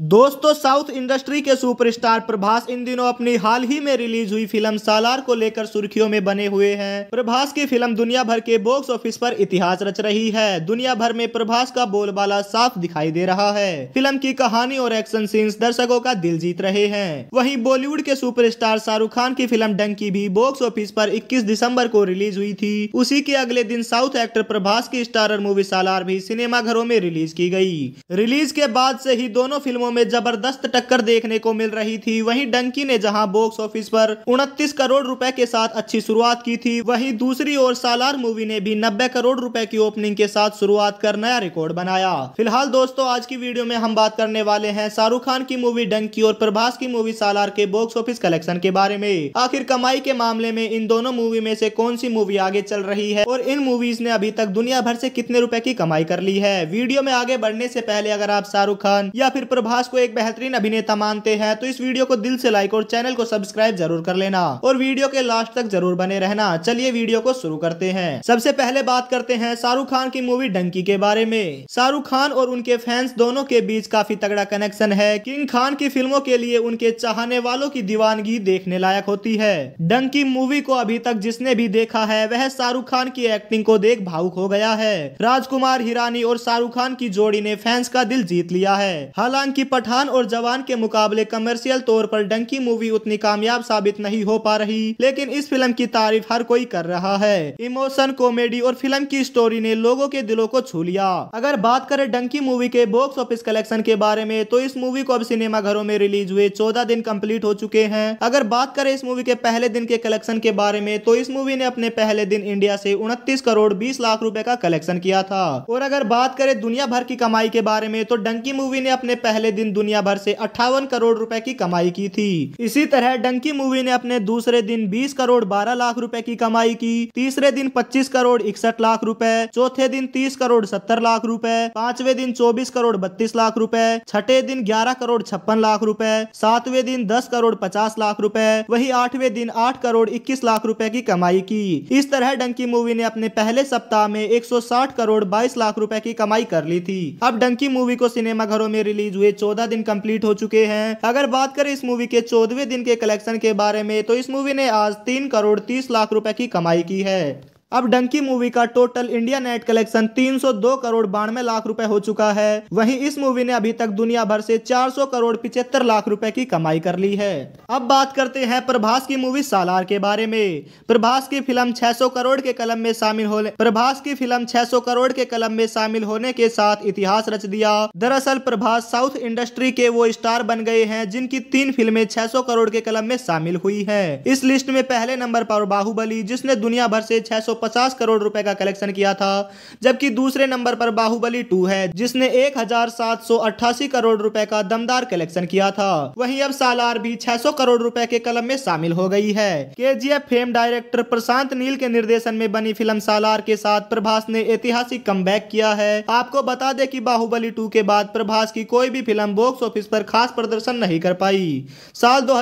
दोस्तों south industry के superstar Prabhas इन दिनों अपनी हाल ही में रिलीज हुई फिल्म सालार को लेकर सुर्खियों में बने हुए हैं प्रभास की फिल्म दुनिया भर के बॉक्स ऑफिस पर इतिहास रच रही है दुनिया भर में प्रभास का बोलबाला साफ दिखाई दे रहा है फिल्म की कहानी और एक्शन सीन्स दर्शकों का दिल जीत रहे हैं वही बॉलीवुड के सुपर शाहरुख खान की फिल्म डंकी भी बॉक्स ऑफिस पर इक्कीस दिसम्बर को रिलीज हुई थी उसी के अगले दिन साउथ एक्टर प्रभास की स्टारर मूवी सालार भी घरों में रिलीज की गयी रिलीज के बाद ऐसी ही दोनों फिल्मों फिल्मों में जबरदस्त टक्कर देखने को मिल रही थी वहीं डंकी ने जहां बॉक्स ऑफिस पर उनतीस करोड़ रुपए के साथ अच्छी शुरुआत की थी वहीं दूसरी ओर सालार मूवी ने भी नब्बे करोड़ रुपए की ओपनिंग के साथ शुरुआत कर नया रिकॉर्ड बनाया फिलहाल दोस्तों आज की वीडियो में हम बात करने वाले हैं शाहरुख खान की मूवी डंकी और प्रभास की मूवी सालार के बॉक्स ऑफिस कलेक्शन के बारे में आखिर कमाई के मामले में इन दोनों मूवी में से कौन सी मूवी आगे चल रही है और इन मूवीज ने अभी तक दुनिया भर से कितने रुपए की कमाई कर ली है वीडियो में आगे बढ़ने से पहले अगर आप शाहरुख खान या फिर प्रभास सुहास को एक बेहतरीन अभिनेता मानते हैं तो इस वीडियो को दिल से लाइक और चैनल को सब्सक्राइब जरूर कर लेना और वीडियो के लास्ट तक जरूर बने रहना चलिए वीडियो को शुरू करते हैं सबसे पहले बात करते हैं शाहरुख खान की मूवी डंकी के बारे में शाहरुख खान और उनके फैंस दोनों के बीच काफी तगड़ा कनेक्शन है किंग खान की फिल्मों के लिए उनके चाहने वालों की दीवानगी देखने लायक होती है डंकी मूवी को अभी तक जिसने भी देखा है वह शाहरुख खान की एक्टिंग को देख भावुक हो गया है राजकुमार हिरानी और शाहरुख खान की जोड़ी ने फैंस का दिल जीत लिया है हालांकि पठान और जवान के मुकाबले कमर्शियल तौर पर डंकी मूवी उतनी कामयाब साबित नहीं हो पा रही लेकिन इस फिल्म की तारीफ हर कोई कर रहा है इमोशन कॉमेडी और फिल्म की स्टोरी ने लोगों के दिलों को छू लिया अगर बात करें डंकी मूवी के बॉक्स ऑफिस कलेक्शन के बारे में तो इस मूवी को अब सिनेमा घरों में रिलीज हुए चौदह दिन कम्प्लीट हो चुके हैं अगर बात करें इस मूवी के पहले दिन के कलेक्शन के बारे में तो इस मूवी ने अपने पहले दिन इंडिया से उनतीस करोड़ बीस लाख रूपए का कलेक्शन किया था और अगर बात करें दुनिया भर की कमाई के बारे में तो डंकी मूवी ने अपने पहले दिन दुनिया भर से अट्ठावन करोड़ रुपए की कमाई की थी इसी तरह डंकी मूवी ने अपने दूसरे दिन बीस करोड़ बारह लाख रूपए की कमाई की तीसरे दिन पच्चीस करोड़ इकसठ लाख रूपए चौथे दिन तीस करोड़ सत्तर लाख रूपए पांचवे दिन चौबीस करोड़ बत्तीस लाख रूपए छठे दिन ग्यारह करोड़ छप्पन लाख रूपए सातवें दिन दस करोड़ पचास लाख रूपए वही आठवें दिन आठ करोड़ इक्कीस लाख रूपए की कमाई की इस तरह डंकी मूवी ने अपने पहले सप्ताह में एक करोड़ बाईस लाख रूपए की कमाई कर ली थी अब डंकी मूवी को सिनेमाघरों में रिलीज हुए चौदह दिन कंप्लीट हो चुके हैं अगर बात करें इस मूवी के चौदहवें दिन के कलेक्शन के बारे में तो इस मूवी ने आज तीन करोड़ तीस लाख रुपए की कमाई की है अब डंकी मूवी का total India net collection 302 crore बानवे लाख रुपए हो चुका है वहीं इस मूवी ने अभी तक दुनिया भर से 400 करोड़ पिछहत्तर लाख रुपए की कमाई कर ली है अब बात करते हैं प्रभास की मूवी सालार के बारे में प्रभास की फिल्म 600 करोड़ के कलम में शामिल होने प्रभास की फिल्म 600 करोड़ के कलम में शामिल होने के साथ इतिहास रच दिया दरअसल प्रभास साउथ इंडस्ट्री के वो स्टार बन गए हैं जिनकी तीन फिल्में छह करोड़ के कलम में शामिल हुई है इस लिस्ट में पहले नंबर पर बाहुबली जिसने दुनिया भर से छह 150 करोड़ रुपए का कलेक्शन किया था जबकि दूसरे नंबर पर बाहुबली टू है जिसने 1788 करोड़ रुपए का दमदार कलेक्शन किया था वहीं अब सालार भी 600 करोड़ रुपए के कलम में शामिल हो गई है के फेम डायरेक्टर प्रशांत नील के निर्देशन में बनी फिल्म सालार के साथ प्रभास ने ऐतिहासिक कम किया है आपको बता दे की बाहुबली टू के बाद प्रभास की कोई भी फिल्म बॉक्स ऑफिस पर खास प्रदर्शन नहीं कर पाई साल दो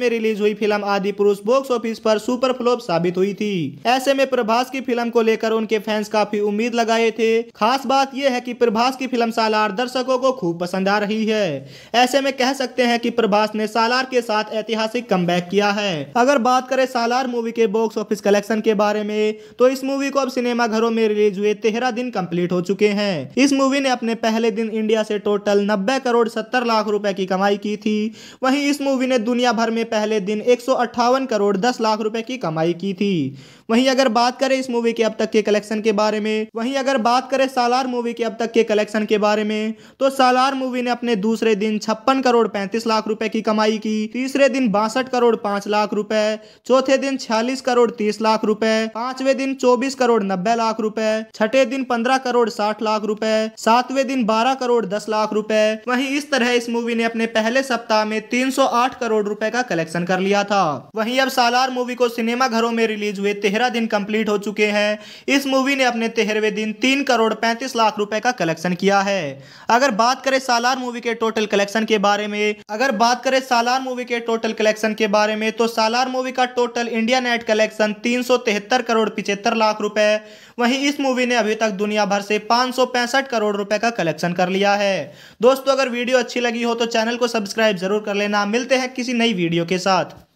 में रिलीज हुई film Adi Purush box office पर सुपर फ्लॉप साबित हुई थी ऐसे में प्रभास प्रभास की फिल्म को लेकर उनके फैंस काफी उम्मीद लगाए थे खास बात यह है कि प्रभास की फिल्म सालार दर्शकों को खूब पसंद आ रही है ऐसे में कह सकते हैं कि प्रभास ने सालार के साथ ऐतिहासिक कम किया है अगर बात करें सालार मूवी के बॉक्स ऑफिस कलेक्शन के बारे में तो इस मूवी को अब सिनेमा घरों में रिलीज हुए तेरह दिन कम्प्लीट हो चुके हैं इस मूवी ने अपने पहले दिन इंडिया से टोटल नब्बे करोड़ सत्तर लाख रूपए की कमाई की थी वही इस मूवी ने दुनिया भर में पहले दिन एक करोड़ दस लाख रूपए की कमाई की थी वहीं अगर बात करें इस मूवी के अब तक के कलेक्शन के बारे में वहीं अगर बात करें सालार मूवी के अब तक के कलेक्शन के बारे में तो सालार मूवी ने अपने दूसरे दिन छप्पन करोड़ पैंतीस लाख रुपए की कमाई की तीसरे दिन बासठ करोड़ पांच लाख रुपए चौथे दिन छियालीस करोड़ तीस लाख रुपए पांचवे दिन चौबीस करोड़ नब्बे लाख रुपए छठे दिन पंद्रह करोड़ साठ लाख रुपए सातवें दिन बारह करोड़ दस लाख रुपए वहीं इस तरह इस मूवी ने अपने पहले सप्ताह में 308 करोड़ रुपए का कलेक्शन कर लिया था वहीं अब सालार मूवी को सिनेमा घरों में रिलीज हुए तेरह दिन कंप्लीट हो चुके हैं इस मूवी ने अपने तेहरवे दिन तीन करोड़ पैंतीस लाख रुपए का कलेक्शन किया है अगर बात करें सालार मूवी के टोटल कलेक्शन के बारे में अगर बात करें सालार मूवी के टोटल कलेक्शन के बारे में तो सालार मूवी का टोटल इंडिया नेट कलेक्शन तीन करोड़ पिछहत्तर लाख रुपए वहीं इस मूवी ने अभी तक दुनिया भर से पांच करोड़ रुपए का कलेक्शन कर लिया है दोस्तों अगर वीडियो अच्छी लगी हो तो चैनल को सब्सक्राइब जरूर कर लेना मिलते हैं किसी नई वीडियो के साथ